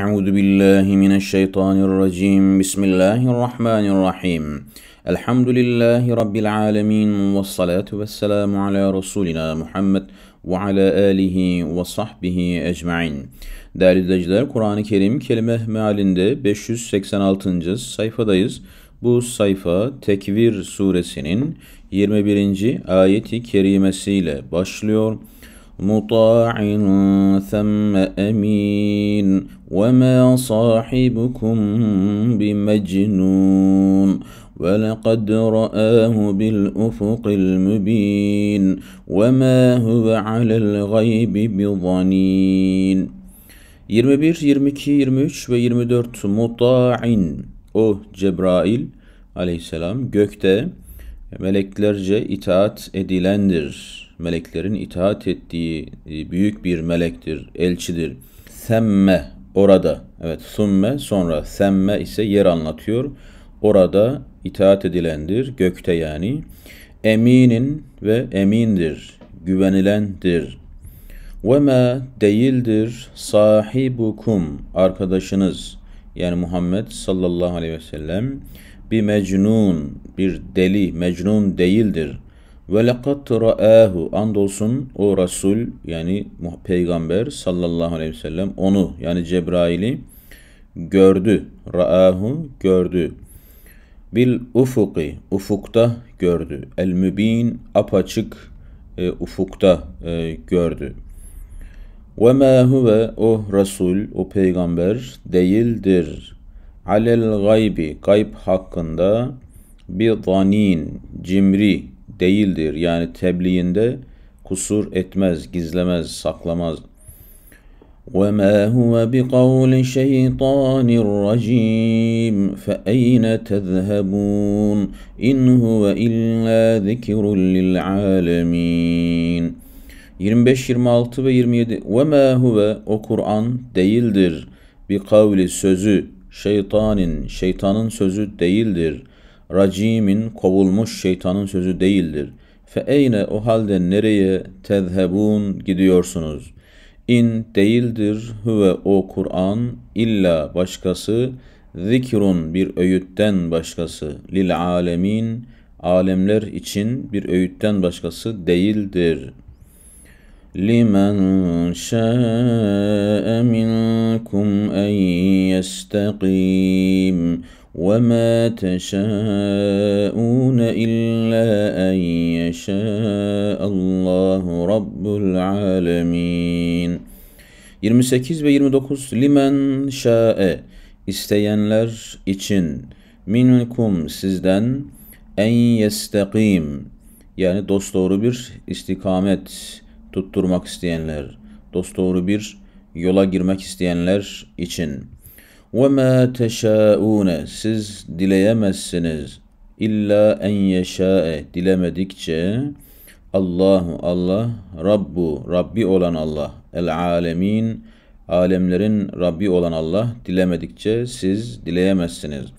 أعوذ بالله من الشيطان الرجيم بسم الله الرحمن الرحيم الحمد لله رب العالمين والصلاة والسلام على رسولنا محمد وعلى آله وصحبه أجمعين Değerli izleyiciler Kur'an-ı Kerim kelime mealinde 586. sayfadayız. Bu sayfa Tekvir suresinin 21. ayeti kerimesiyle başlıyor. مطاع ثم امين وما صاحبكم بمجنون ولقد رآه بالأفق المبين وما هو على الغيب بظنين 21, 22, 23 ve 24 Muta'in O Cebrail aleyhisselam gökte meleklerce itaat edilendir. Meleklerin itaat ettiği e, büyük bir melektir, elçidir. Semme orada, evet summe sonra, semme ise yer anlatıyor. Orada itaat edilendir, gökte yani. Eminin ve emindir, güvenilendir. Ve ma değildir sahibukum arkadaşınız yani Muhammed sallallahu aleyhi ve sellem bi mecnun bir deli mecnun değildir. Ve lekad ra'ahu andolsun o Resul yani peygamber sallallahu aleyhi ve sellem onu yani Cebrail'i gördü. Ra'ahu gördü. Bil ufuki ufukta gördü. El mübin apaçık e, ufukta e, gördü. Ve ma huve o Resul o peygamber değildir alel gaybi gayb hakkında bir zanin cimri değildir. Yani tebliğinde kusur etmez, gizlemez, saklamaz. bi وَمَا هُوَ بِقَوْلِ شَيْطَانِ الرَّجِيمِ فَأَيْنَ تَذْهَبُونَ اِنْ هُوَ اِلَّا ذِكِرٌ لِلْعَالَمِينَ 25, 26 ve 27 وَمَا هُوَ O Kur'an değildir. Bir kavli sözü şeytanin şeytanın sözü değildir. Racimin kovulmuş şeytanın sözü değildir. Fe eyne o halde nereye tezhebun gidiyorsunuz? İn değildir huve o Kur'an illa başkası zikrun bir öğütten başkası lil alemin alemler için bir öğütten başkası değildir.'' لمن شاء منكم ان يستقيم وما تشاءون الا ان يشاء الله رب العالمين 28 ve 29 limen şa'e isteyenler için minkum sizden en yestakim yani dosdoğru bir istikamet tutturmak isteyenler, dosdoğru bir yola girmek isteyenler için. وَمَا تَشَاءُونَ Siz dileyemezsiniz. İlla en yeşâe dilemedikçe Allahu Allah Rabbu Rabbi olan Allah el alemin alemlerin Rabbi olan Allah dilemedikçe siz dileyemezsiniz.''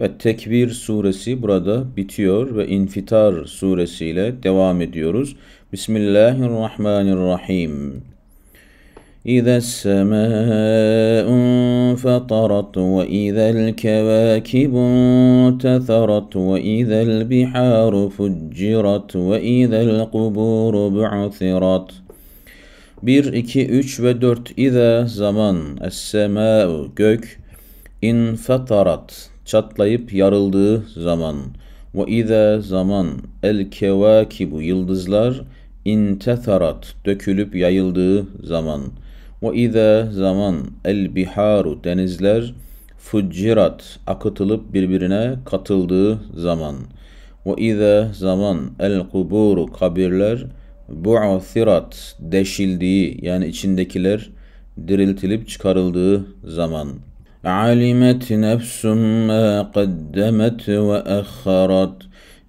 Ve tekbir suresi burada bitiyor ve İnfitar suresiyle devam ediyoruz. Bismillahirrahmanirrahim. fatarat, إذا السماء انفطرت وإذا الكواكب انتثرت وإذا البحار فجرت وإذا القبور بعثرت 1, 2, 3 ve 4 İza zaman Es-semâ'u gök infatarat çatlayıp yarıldığı zaman ve ize zaman el kevakibu yıldızlar intesarat dökülüp yayıldığı zaman ve ize zaman el biharu denizler fuccirat akıtılıp birbirine katıldığı zaman ve ize zaman el kuburu kabirler bu'thirat deşildiği yani içindekiler diriltilip çıkarıldığı zaman علمت نفس ما قدمت واخرت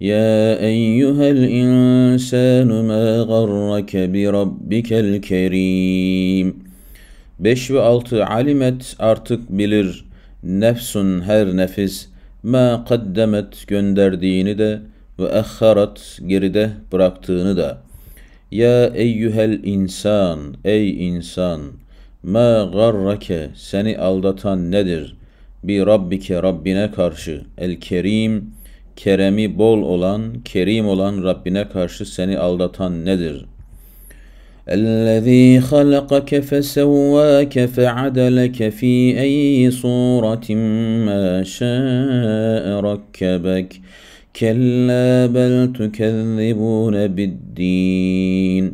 يا ايها الانسان ما غرك بربك الكريم 5 ve 6 alimet artık bilir nefsun her nefis ma kaddemet gönderdiğini de ve ehharat geride bıraktığını da ya eyyuhel insan ey insan Ma garrake seni aldatan nedir? Bi rabbike Rabbine karşı el kerim keremi bol olan, kerim olan Rabbine karşı seni aldatan nedir? الذي خلقك فسواك فعدلك في أي صورة ما شاء ركبك كلا بل تكذبون بالدين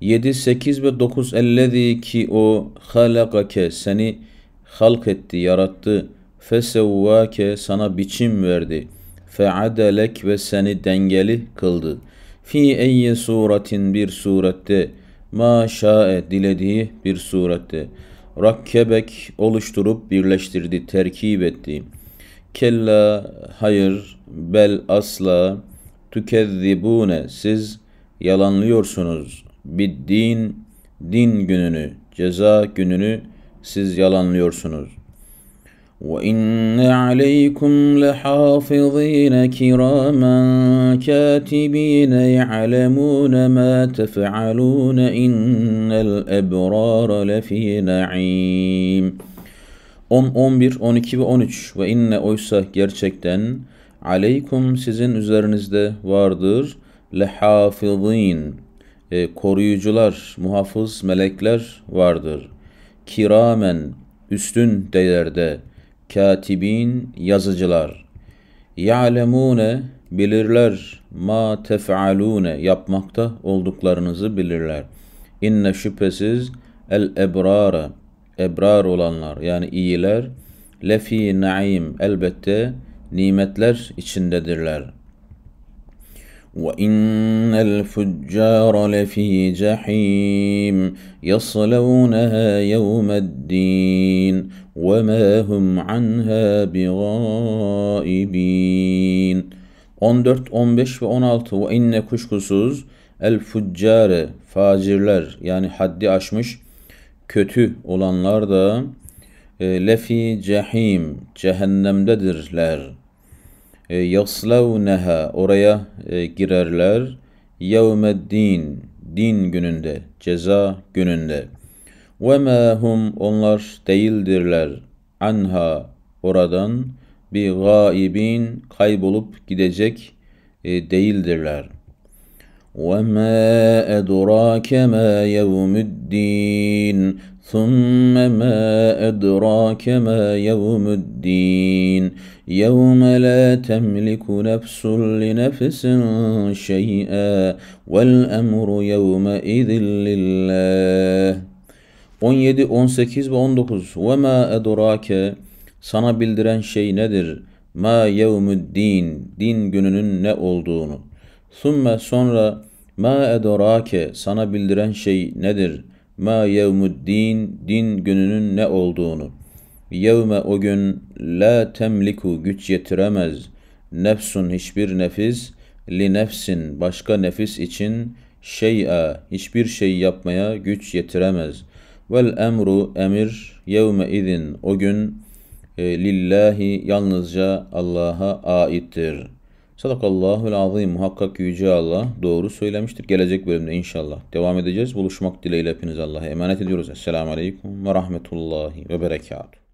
7, 8 ve 9 ellezî ki o halakake seni halk etti, yarattı. Fesevvâke sana biçim verdi. Feadelek ve seni dengeli kıldı. Fi eyye suratin bir surette ma şa'e dilediği bir surette. Rakkebek oluşturup birleştirdi, terkip etti. Kella hayır bel asla tükezzibune siz yalanlıyorsunuz biddin, din gününü, ceza gününü siz yalanlıyorsunuz. وَاِنَّ عَلَيْكُمْ لَحَافِظ۪ينَ كِرَامًا كَاتِب۪ينَ يَعْلَمُونَ مَا تَفْعَلُونَ اِنَّ الْاَبْرَارَ لَف۪ي نَعِيمٍ 10, 11, 12 ve 13 ve inne oysa gerçekten aleykum sizin üzerinizde vardır lehafizin e, koruyucular, muhafız melekler vardır. Kiramen üstün değerde. katibin yazıcılar. Ya'lemune bilirler ma tef'alune yapmakta olduklarınızı bilirler. İnne şüphesiz el ebrara ebrar olanlar yani iyiler lefi naim elbette nimetler içindedirler.'' وإن الفجار لفي جحيم يصلونها يوم الدين وما هم عنها بغائبين 14, 15 ve 16 ve inne kuşkusuz el fuccare facirler yani haddi aşmış kötü olanlar da lefi cehim cehennemdedirler e, yaslavneha oraya e, girerler yevmeddin din gününde ceza gününde ve mehum onlar değildirler anha oradan bir gaibin kaybolup gidecek e, değildirler. Ve أَدْرَاكَ مَا يَوْمُ الدِّينِ ثم ما أدراك ما يوم الدين يوم لا تملك نفس لنفس شيئا والأمر يومئذ لله 17, 18 ve 19 Ve ma edrake sana bildiren şey nedir? Ma yevmüddin din gününün ne olduğunu. Sümme sonra ma edrake sana bildiren şey nedir?'' ma yevmuddin din gününün ne olduğunu. Yevme o gün la temliku güç yetiremez nefsun hiçbir nefis li nefsin başka nefis için şey'a hiçbir şey yapmaya güç yetiremez. Vel emru emir yevme idin o gün e, lillahi yalnızca Allah'a aittir.'' Sadakallahul azim. Muhakkak yüce Allah doğru söylemiştir. Gelecek bölümde inşallah devam edeceğiz. Buluşmak dileğiyle hepiniz Allah'a emanet ediyoruz. Esselamu aleyküm ve rahmetullahi ve berekatuhu.